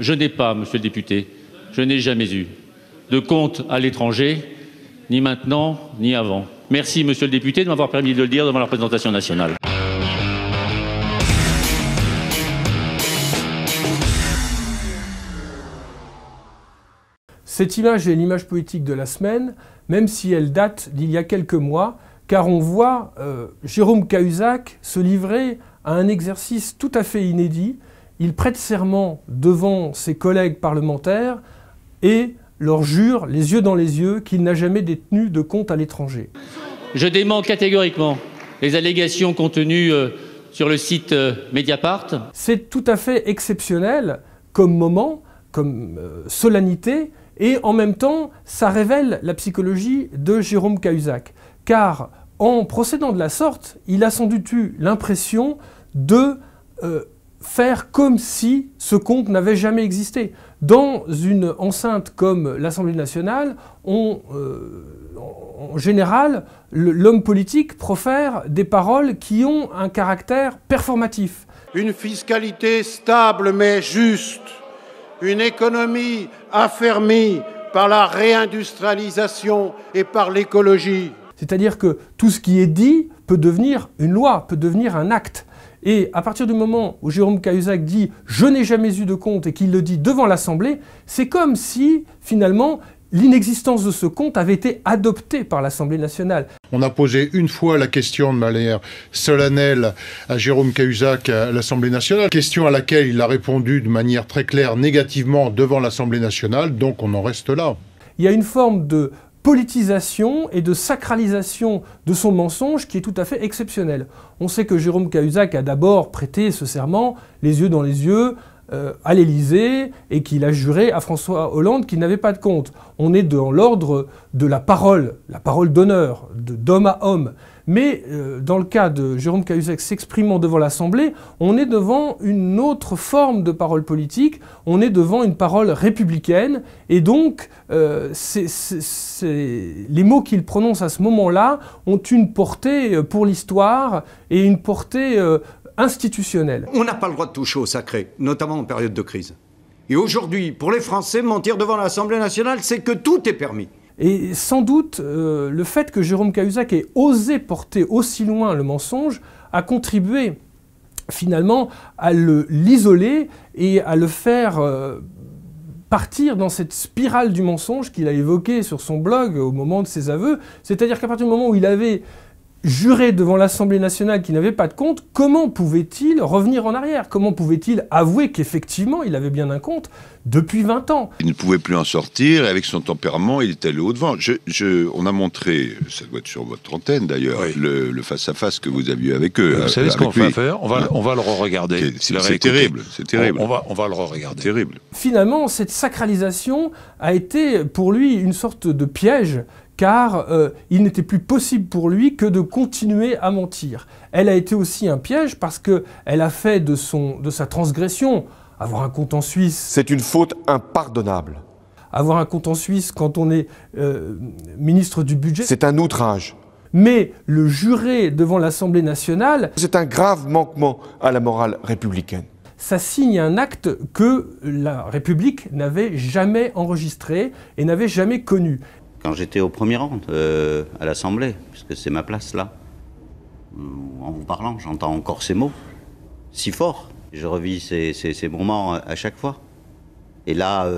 Je n'ai pas, monsieur le député, je n'ai jamais eu de compte à l'étranger, ni maintenant, ni avant. Merci, monsieur le député, de m'avoir permis de le dire devant la représentation nationale. Cette image est l'image politique de la semaine, même si elle date d'il y a quelques mois, car on voit euh, Jérôme Cahuzac se livrer à un exercice tout à fait inédit, il prête serment devant ses collègues parlementaires et leur jure, les yeux dans les yeux, qu'il n'a jamais détenu de compte à l'étranger. Je dément catégoriquement les allégations contenues euh, sur le site euh, Mediapart. C'est tout à fait exceptionnel comme moment, comme euh, solennité, et en même temps, ça révèle la psychologie de Jérôme Cahuzac. Car en procédant de la sorte, il a sans doute eu l'impression de faire comme si ce compte n'avait jamais existé. Dans une enceinte comme l'Assemblée nationale, on, euh, en général, l'homme politique profère des paroles qui ont un caractère performatif. Une fiscalité stable mais juste, une économie affermie par la réindustrialisation et par l'écologie. C'est-à-dire que tout ce qui est dit peut devenir une loi, peut devenir un acte. Et à partir du moment où Jérôme Cahuzac dit je n'ai jamais eu de compte et qu'il le dit devant l'Assemblée, c'est comme si finalement l'inexistence de ce compte avait été adoptée par l'Assemblée nationale. On a posé une fois la question de manière solennelle à Jérôme Cahuzac à l'Assemblée nationale, question à laquelle il a répondu de manière très claire négativement devant l'Assemblée nationale, donc on en reste là. Il y a une forme de politisation et de sacralisation de son mensonge qui est tout à fait exceptionnel. On sait que Jérôme Cahuzac a d'abord prêté ce serment, les yeux dans les yeux, euh, à l'Élysée, et qu'il a juré à François Hollande qu'il n'avait pas de compte. On est dans l'ordre de la parole, la parole d'honneur, d'homme à homme. Mais euh, dans le cas de Jérôme Cahuzac s'exprimant devant l'Assemblée, on est devant une autre forme de parole politique, on est devant une parole républicaine, et donc euh, les mots qu'il prononce à ce moment-là ont une portée euh, pour l'histoire et une portée institutionnelle. On n'a pas le droit de toucher au sacré, notamment en période de crise. Et aujourd'hui, pour les Français, mentir devant l'Assemblée nationale, c'est que tout est permis. Et sans doute, euh, le fait que Jérôme Cahuzac ait osé porter aussi loin le mensonge a contribué finalement à l'isoler et à le faire euh, partir dans cette spirale du mensonge qu'il a évoqué sur son blog au moment de ses aveux. C'est-à-dire qu'à partir du moment où il avait juré devant l'Assemblée nationale qu'il n'avait pas de compte, comment pouvait-il revenir en arrière Comment pouvait-il avouer qu'effectivement il avait bien un compte depuis 20 ans Il ne pouvait plus en sortir, et avec son tempérament, il était allé au devant. on a montré, ça doit être sur votre antenne d'ailleurs, le face-à-face que vous aviez avec eux. Vous, euh, savez ce qu'on va faire on va, on le re-regarder. C'est terrible, c'est terrible. On, va, on le regarder terrible. Finalement, cette sacralisation a été pour lui une sorte de piège car euh, il n'était plus possible pour lui que de continuer à mentir. Elle a été aussi un piège parce qu'elle a fait de, sa transgression avoir un compte en Suisse. C'est une faute impardonnable. Avoir un compte en Suisse quand on est euh, ministre du budget. C'est un outrage. Mais le jurer devant l'Assemblée nationale. C'est un grave manquement à la morale républicaine ça signe un acte que la République n'avait jamais enregistré et n'avait jamais connu quand j'étais au premier rang euh, à l'Assemblée, puisque c'est ma place là. Euh, en vous parlant, j'entends encore ces mots, si fort. Je revis ces, moments euh, à chaque fois. Et là,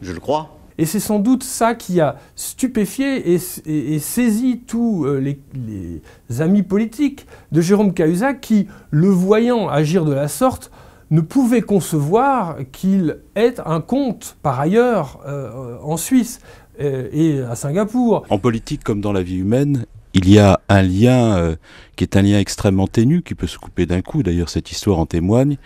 je le crois, et c'est sans doute ça qui a stupéfié et, saisi tous les, amis politiques de Jérôme Cahuzac qui, le voyant agir de la sorte, ne pouvaient concevoir qu'il ait un compte par ailleurs en Suisse. Euh, et à Singapour. En politique comme dans la vie humaine, il y a un lien euh, qui est un lien extrêmement ténu, qui peut se couper d'un coup, d'ailleurs cette histoire en témoigne,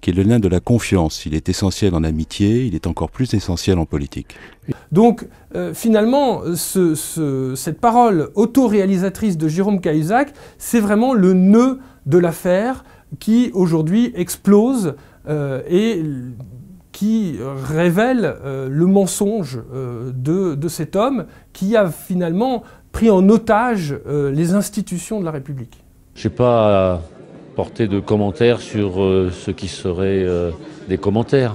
qui est le lien de la confiance. Il est essentiel en amitié, il est encore plus essentiel en politique. Donc euh, finalement, cette parole autoréalisatrice de Jérôme Cahuzac, c'est vraiment le nœud de l'affaire qui aujourd'hui explose et qui euh, révèle euh, le mensonge euh, de, cet homme qui a finalement pris en otage les institutions de la République. Je n'ai pas porté de commentaires sur ce qui serait des commentaires.